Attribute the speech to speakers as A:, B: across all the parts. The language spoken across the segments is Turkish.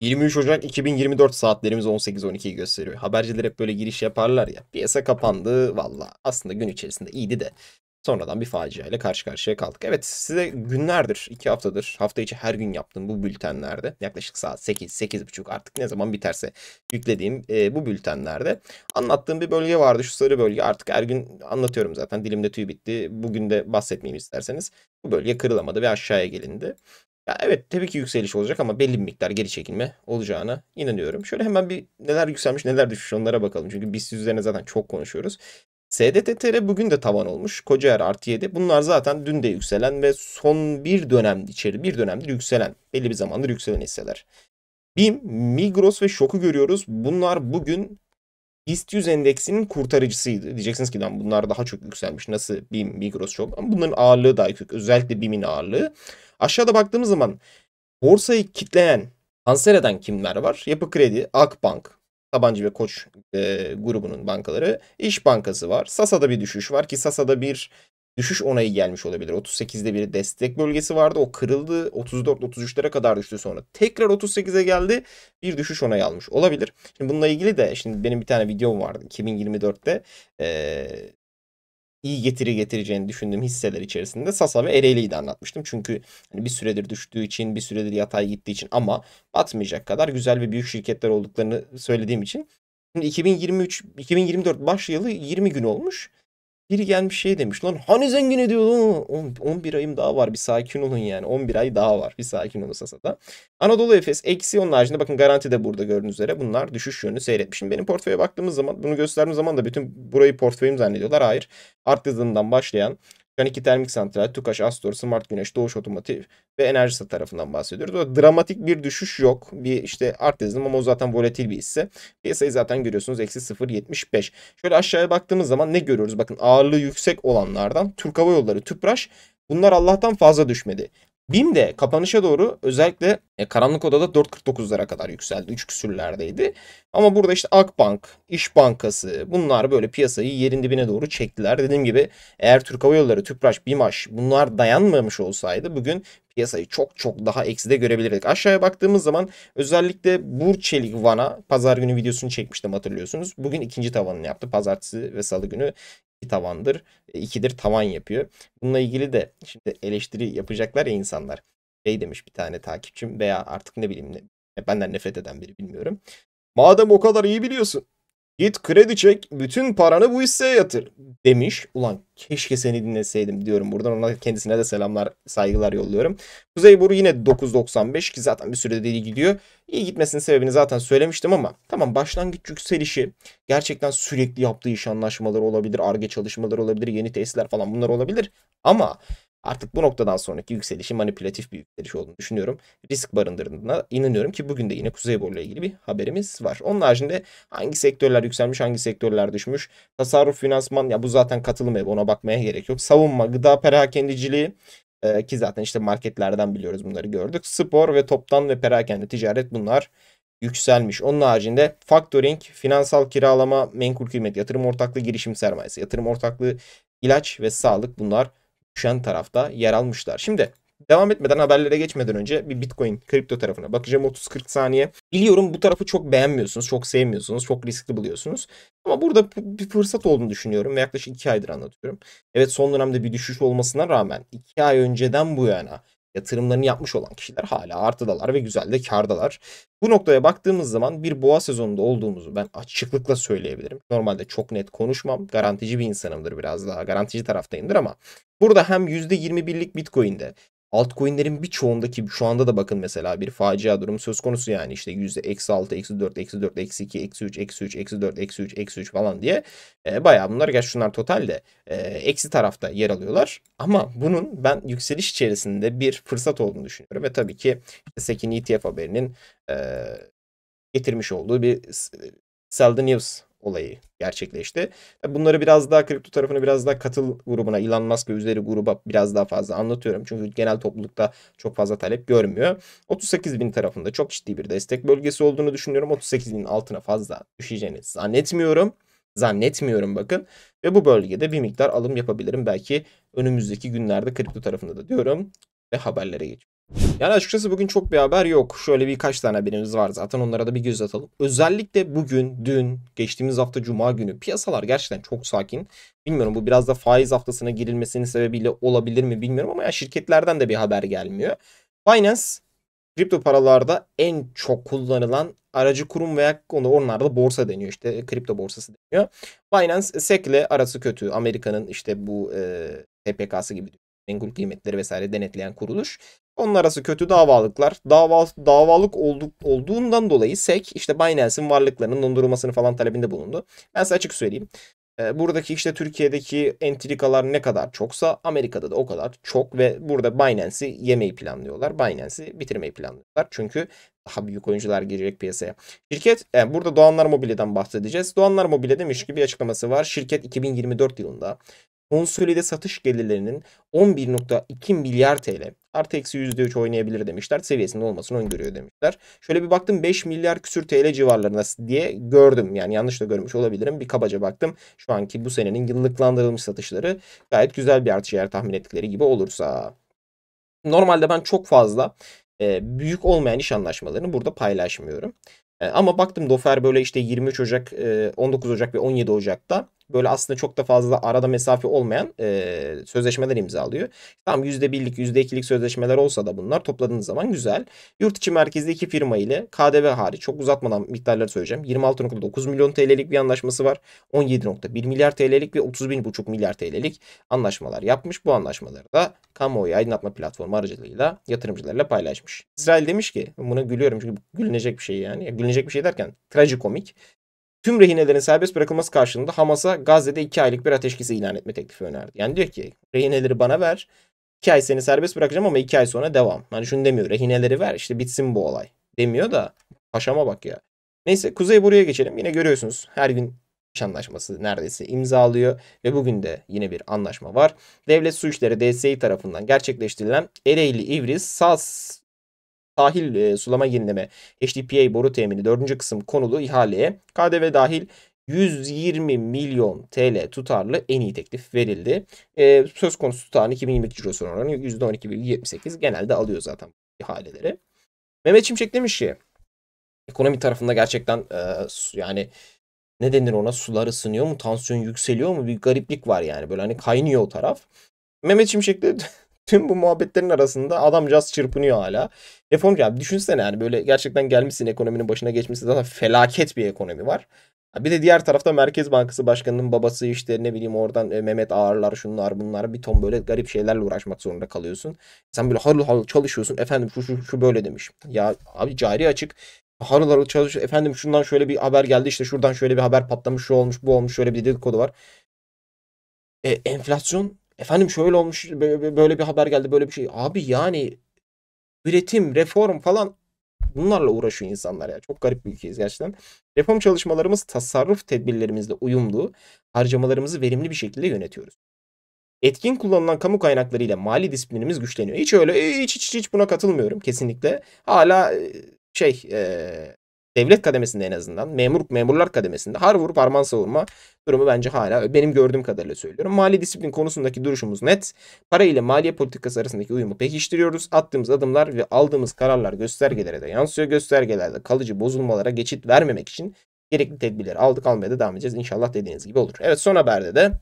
A: 23 Ocak 2024 saatlerimiz 18.12'yi gösteriyor. Haberciler hep böyle giriş yaparlar ya. Piyasa kapandı valla. Aslında gün içerisinde iyiydi de sonradan bir facia ile karşı karşıya kaldık. Evet size günlerdir, iki haftadır, hafta içi her gün yaptığım bu bültenlerde yaklaşık saat 8, 8.30 artık ne zaman biterse yüklediğim e, bu bültenlerde anlattığım bir bölge vardı. Şu sarı bölge artık her gün anlatıyorum zaten dilimde tüy bitti. Bugün de bahsetmeyeyim isterseniz. Bu bölge kırılamadı ve aşağıya gelindi. Ya evet tabii ki yükseliş olacak ama belli bir miktar geri çekilme olacağına inanıyorum. Şöyle hemen bir neler yükselmiş neler düşmüş onlara bakalım. Çünkü biz üzerine zaten çok konuşuyoruz. SDTTR bugün de tavan olmuş. Kocaer artı 7. Bunlar zaten dün de yükselen ve son bir dönem içeri bir dönemdir yükselen. Belli bir zamandır yükselen hisseler. BİM, Migros ve Şok'u görüyoruz. Bunlar bugün BIST 100 endeksinin kurtarıcısıydı. Diyeceksiniz ki lan bunlar daha çok yükselmiş. Nasıl BİM, Migros çok. Ama bunların ağırlığı daha yüksek. Özellikle BİM'in ağırlığı. Aşağıda baktığımız zaman borsayı kitleyen, kanser eden kimler var? Yapı Kredi, Akbank, Tabancı ve Koç e, grubunun bankaları. İş Bankası var. Sasa'da bir düşüş var ki Sasa'da bir düşüş onayı gelmiş olabilir. 38'de bir destek bölgesi vardı. O kırıldı. 34-33'lere kadar düştü sonra. Tekrar 38'e geldi. Bir düşüş onayı almış olabilir. Şimdi bununla ilgili de şimdi benim bir tane videom vardı 2024'te. Ee, iyi getiri getireceğini düşündüğüm hisseler içerisinde Sasa ve Ereğli'yi de anlatmıştım. Çünkü hani bir süredir düştüğü için, bir süredir yatay gittiği için ama batmayacak kadar güzel ve büyük şirketler olduklarını söylediğim için. Şimdi 2023 2024 baş yılı 20 gün olmuş. Biri gelmiş şey demiş lan hani zengin ediyor lan 11 ayım daha var bir sakin olun yani 11 ay daha var bir sakin olun Sasa'da. Anadolu Efes eksi onun haricinde bakın garanti de burada gördüğünüz üzere bunlar düşüş yönünü seyretmişim. Benim portföye baktığımız zaman bunu gösterdiğim zaman da bütün burayı portföyüm zannediyorlar hayır. Art yazılımdan başlayan Kaniki Termik Santral, Tukaş Astor, Smart Güneş, Doğuş Otomotiv ve Enerjisa tarafından bahsediyoruz. O dramatik bir düşüş yok. Bir işte artezim ama o zaten volatil bir hisse. Piyasayı zaten görüyorsunuz eksi 0.75. Şöyle aşağıya baktığımız zaman ne görüyoruz? Bakın ağırlığı yüksek olanlardan Türk Hava Yolları, Tüpraş Bunlar Allah'tan fazla düşmedi. BİM de kapanışa doğru özellikle e, karanlık odada 4.49'lara kadar yükseldi. 3 küsürlerdeydi. Ama burada işte Akbank, İş Bankası bunlar böyle piyasayı yerin dibine doğru çektiler. Dediğim gibi eğer Türk Hava Yolları, Tüpraş, BİMAŞ bunlar dayanmamış olsaydı bugün piyasayı çok çok daha ekside görebilirdik. Aşağıya baktığımız zaman özellikle Burçelik Van'a pazar günü videosunu çekmiştim hatırlıyorsunuz. Bugün ikinci tavanını yaptı. Pazartesi ve salı günü iki tavandır. E, ikidir tavan yapıyor. Bununla ilgili de şimdi eleştiri yapacaklar ya insanlar. Şey demiş bir tane takipçim veya artık ne bileyim ne, benden nefret eden biri bilmiyorum. Madem o kadar iyi biliyorsun Git kredi çek bütün paranı bu hisseye yatır demiş. Ulan keşke seni dinleseydim diyorum. Buradan ona kendisine de selamlar saygılar yolluyorum. Kuzey Boru yine 9.95 ki zaten bir sürede deli gidiyor. İyi gitmesinin sebebini zaten söylemiştim ama tamam başlangıç yükselişi gerçekten sürekli yaptığı iş anlaşmaları olabilir. Arge çalışmaları olabilir. Yeni tesisler falan bunlar olabilir. Ama Artık bu noktadan sonraki yükselişi manipülatif bir yükseliş olduğunu düşünüyorum. Risk barındırdığına inanıyorum ki bugün de yine Kuzey Boru ile ilgili bir haberimiz var. Onun haricinde hangi sektörler yükselmiş, hangi sektörler düşmüş? Tasarruf, finansman ya bu zaten katılım evi ona bakmaya gerek yok. Savunma, gıda perakendiciliği e, ki zaten işte marketlerden biliyoruz bunları gördük. Spor ve toptan ve perakende ticaret bunlar yükselmiş. Onun haricinde factoring, finansal kiralama, menkul kıymet, yatırım ortaklığı, girişim sermayesi, yatırım ortaklığı, ilaç ve sağlık bunlar düşen tarafta yer almışlar. Şimdi Devam etmeden haberlere geçmeden önce bir Bitcoin kripto tarafına bakacağım 30-40 saniye. Biliyorum bu tarafı çok beğenmiyorsunuz, çok sevmiyorsunuz, çok riskli buluyorsunuz. Ama burada bir fırsat olduğunu düşünüyorum ve yaklaşık 2 aydır anlatıyorum. Evet son dönemde bir düşüş olmasına rağmen 2 ay önceden bu yana yatırımlarını yapmış olan kişiler hala artıdalar ve güzel de kardalar. Bu noktaya baktığımız zaman bir boğa sezonunda olduğumuzu ben açıklıkla söyleyebilirim. Normalde çok net konuşmam. Garantici bir insanımdır biraz daha. Garantici taraftayımdır ama burada hem %21'lik Bitcoin'de altcoin'lerin birçoğundaki şu anda da bakın mesela bir facia durum söz konusu yani işte yüzde eksi altı, eksi dört, eksi dört, eksi iki, eksi üç, eksi üç, eksi dört, eksi üç, eksi üç falan diye e, bayağı bunlar gerçi şunlar totalde e, eksi tarafta yer alıyorlar. Ama bunun ben yükseliş içerisinde bir fırsat olduğunu düşünüyorum ve tabii ki Sekin ETF haberinin e, getirmiş olduğu bir e, sell the news olayı gerçekleşti. E, bunları biraz daha kripto tarafını biraz daha katıl grubuna, Elon Musk üzeri gruba biraz daha fazla anlatıyorum. Çünkü genel toplulukta çok fazla talep görmüyor. 38 bin tarafında çok ciddi bir destek bölgesi olduğunu düşünüyorum. 38 bin altına fazla düşeceğini zannetmiyorum. Zannetmiyorum bakın. Ve bu bölgede bir miktar alım yapabilirim. Belki önümüzdeki günlerde kripto tarafında da diyorum. Ve haberlere geçiyorum. Yani açıkçası bugün çok bir haber yok. Şöyle birkaç tane haberimiz var zaten onlara da bir göz atalım. Özellikle bugün, dün, geçtiğimiz hafta Cuma günü piyasalar gerçekten çok sakin. Bilmiyorum bu biraz da faiz haftasına girilmesinin sebebiyle olabilir mi bilmiyorum ama ya şirketlerden de bir haber gelmiyor. Binance kripto paralarda en çok kullanılan aracı kurum veya konu onlar borsa deniyor işte e, kripto borsası deniyor. Binance e, SEC ile arası kötü. Amerika'nın işte bu e, TPK'sı gibi menkul kıymetleri vesaire denetleyen kuruluş. Onlar arası kötü davalıklar. Dava, davalık olduk, olduğundan dolayı SEC işte Binance'in varlıklarının dondurulmasını falan talebinde bulundu. Ben size açık söyleyeyim. Ee, buradaki işte Türkiye'deki entrikalar ne kadar çoksa Amerika'da da o kadar çok ve burada Binance'i yemeyi planlıyorlar. Binance'i bitirmeyi planlıyorlar. Çünkü daha büyük oyuncular girecek piyasaya. Şirket yani e, burada Doğanlar Mobilya'dan bahsedeceğiz. Doğanlar Mobilya demiş ki bir açıklaması var. Şirket 2024 yılında konsolide satış gelirlerinin 11.2 milyar TL artı eksi %3 oynayabilir demişler. Seviyesinde olmasını öngörüyor demişler. Şöyle bir baktım 5 milyar küsür TL civarlarında diye gördüm. Yani yanlış da görmüş olabilirim. Bir kabaca baktım. Şu anki bu senenin yıllıklandırılmış satışları gayet güzel bir artış eğer tahmin ettikleri gibi olursa. Normalde ben çok fazla e, büyük olmayan iş anlaşmalarını burada paylaşmıyorum. E, ama baktım Dofer böyle işte 23 Ocak, e, 19 Ocak ve 17 Ocak'ta böyle aslında çok da fazla arada mesafe olmayan e, sözleşmeler imzalıyor. Tam %1'lik %2'lik sözleşmeler olsa da bunlar topladığınız zaman güzel. Yurt içi merkezli iki firma ile KDV hariç çok uzatmadan miktarları söyleyeceğim. 26.9 milyon TL'lik bir anlaşması var. 17.1 milyar TL'lik ve 31.5 milyar TL'lik anlaşmalar yapmış. Bu anlaşmaları da kamuoyu aydınlatma platformu aracılığıyla yatırımcılarla paylaşmış. İsrail demiş ki buna gülüyorum çünkü gülünecek bir şey yani. Ya, gülünecek bir şey derken trajikomik tüm rehinelerin serbest bırakılması karşılığında Hamas'a Gazze'de 2 aylık bir ateşkes ilan etme teklifi önerdi. Yani diyor ki rehineleri bana ver. 2 ay seni serbest bırakacağım ama 2 ay sonra devam. Hani şunu demiyor rehineleri ver işte bitsin bu olay. Demiyor da paşama bak ya. Neyse Kuzey buraya geçelim. Yine görüyorsunuz her gün anlaşması neredeyse imzalıyor ve bugün de yine bir anlaşma var. Devlet Su İşleri DSİ tarafından gerçekleştirilen Ereğli İvriz Saz sahil e, sulama yenileme HDPA boru temini 4. kısım konulu ihaleye KDV dahil 120 milyon TL tutarlı en iyi teklif verildi. E, söz konusu tutarın 2022 cirosu oranı %12,78 genelde alıyor zaten ihaleleri. Mehmet Çimşek demiş ki ekonomi tarafında gerçekten e, yani ne denir ona suları ısınıyor mu tansiyon yükseliyor mu bir gariplik var yani böyle hani kaynıyor o taraf. Mehmet Şimşek de tüm bu muhabbetlerin arasında adamcağız çırpınıyor hala. Reformcu abi düşünsene yani böyle gerçekten gelmişsin ekonominin başına geçmişsin zaten felaket bir ekonomi var. Bir de diğer tarafta Merkez Bankası Başkanı'nın babası işte ne bileyim oradan e, Mehmet Ağarlar şunlar bunlar bir ton böyle garip şeylerle uğraşmak zorunda kalıyorsun. Sen böyle harıl harıl çalışıyorsun efendim şu, şu, şu böyle demiş. Ya abi cari açık harıl harıl çalışıyor efendim şundan şöyle bir haber geldi işte şuradan şöyle bir haber patlamış şu olmuş bu olmuş şöyle bir dedikodu var. E, enflasyon efendim şöyle olmuş böyle bir haber geldi böyle bir şey. Abi yani üretim, reform falan bunlarla uğraşıyor insanlar ya. Çok garip bir ülkeyiz gerçekten. Reform çalışmalarımız tasarruf tedbirlerimizle uyumlu, harcamalarımızı verimli bir şekilde yönetiyoruz. Etkin kullanılan kamu kaynaklarıyla mali disiplinimiz güçleniyor. Hiç öyle hiç hiç hiç buna katılmıyorum kesinlikle. Hala şey devlet kademesinde en azından memur memurlar kademesinde har vurup harman savurma durumu bence hala benim gördüğüm kadarıyla söylüyorum. Mali disiplin konusundaki duruşumuz net. Para ile maliye politikası arasındaki uyumu pekiştiriyoruz. Attığımız adımlar ve aldığımız kararlar göstergelere de yansıyor. Göstergelerde kalıcı bozulmalara geçit vermemek için gerekli tedbirleri aldık almaya da devam edeceğiz. İnşallah dediğiniz gibi olur. Evet son haberde de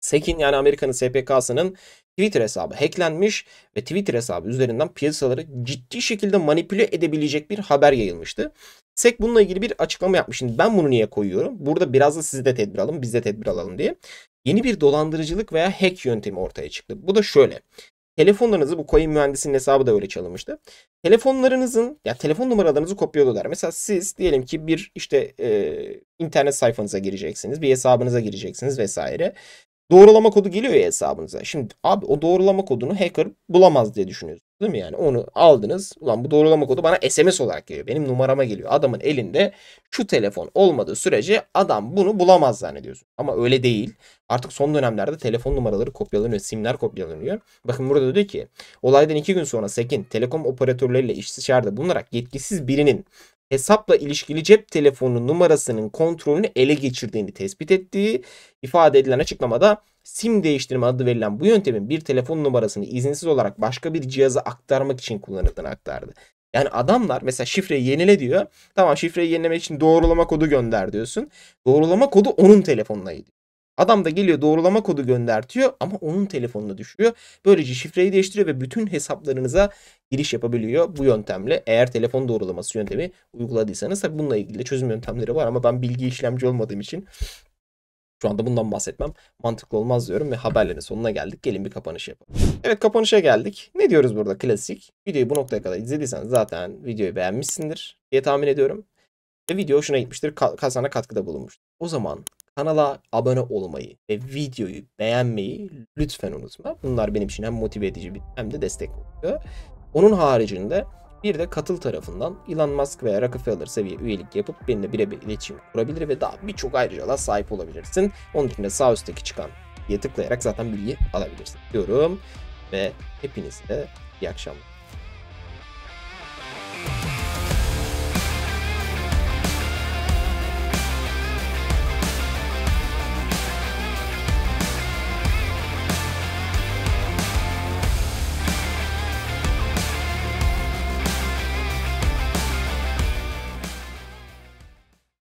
A: Sekin yani Amerika'nın SPK'sının Twitter hesabı hacklenmiş ve Twitter hesabı üzerinden piyasaları ciddi şekilde manipüle edebilecek bir haber yayılmıştı. SEC bununla ilgili bir açıklama yapmış. Şimdi ben bunu niye koyuyorum? Burada biraz da sizi de tedbir alın, biz de tedbir alalım diye. Yeni bir dolandırıcılık veya hack yöntemi ortaya çıktı. Bu da şöyle. Telefonlarınızı bu coin mühendisinin hesabı da öyle çalınmıştı. Telefonlarınızın ya telefon numaralarınızı kopyalıyorlar. Mesela siz diyelim ki bir işte e, internet sayfanıza gireceksiniz, bir hesabınıza gireceksiniz vesaire doğrulama kodu geliyor ya hesabınıza. Şimdi abi o doğrulama kodunu hacker bulamaz diye düşünüyorsunuz değil mi yani? Onu aldınız. Ulan bu doğrulama kodu bana SMS olarak geliyor. Benim numarama geliyor. Adamın elinde şu telefon olmadığı sürece adam bunu bulamaz zannediyorsun. Ama öyle değil. Artık son dönemlerde telefon numaraları kopyalanıyor. Simler kopyalanıyor. Bakın burada diyor ki olaydan iki gün sonra Sekin telekom operatörleriyle iştişarda bulunarak yetkisiz birinin hesapla ilişkili cep telefonu numarasının kontrolünü ele geçirdiğini tespit ettiği ifade edilen açıklamada SIM değiştirme adı verilen bu yöntemin bir telefon numarasını izinsiz olarak başka bir cihaza aktarmak için kullanıldığını aktardı. Yani adamlar mesela şifreyi yenile diyor. Tamam şifreyi yenilemek için doğrulama kodu gönder diyorsun. Doğrulama kodu onun telefonuna gidiyor. Adam da geliyor doğrulama kodu göndertiyor ama onun telefonuna düşüyor. Böylece şifreyi değiştiriyor ve bütün hesaplarınıza giriş yapabiliyor bu yöntemle. Eğer telefon doğrulaması yöntemi uyguladıysanız tabi bununla ilgili çözüm yöntemleri var ama ben bilgi işlemci olmadığım için şu anda bundan bahsetmem mantıklı olmaz diyorum ve haberlerin sonuna geldik. Gelin bir kapanış yapalım. Evet kapanışa geldik. Ne diyoruz burada klasik? Videoyu bu noktaya kadar izlediysen zaten videoyu beğenmişsindir diye tahmin ediyorum. Ve video hoşuna gitmiştir. Ka- kazana katkıda bulunmuştur. O zaman kanala abone olmayı ve videoyu beğenmeyi lütfen unutma. Bunlar benim için hem motive edici hem de destek oluyor. Onun haricinde bir de katıl tarafından Elon Musk veya Rockefeller seviye üyelik yapıp benimle birebir iletişim kurabilir ve daha birçok ayrıcalığa sahip olabilirsin. Onun için de sağ üstteki çıkan diye tıklayarak zaten bilgi alabilirsin diyorum ve hepinize iyi akşamlar.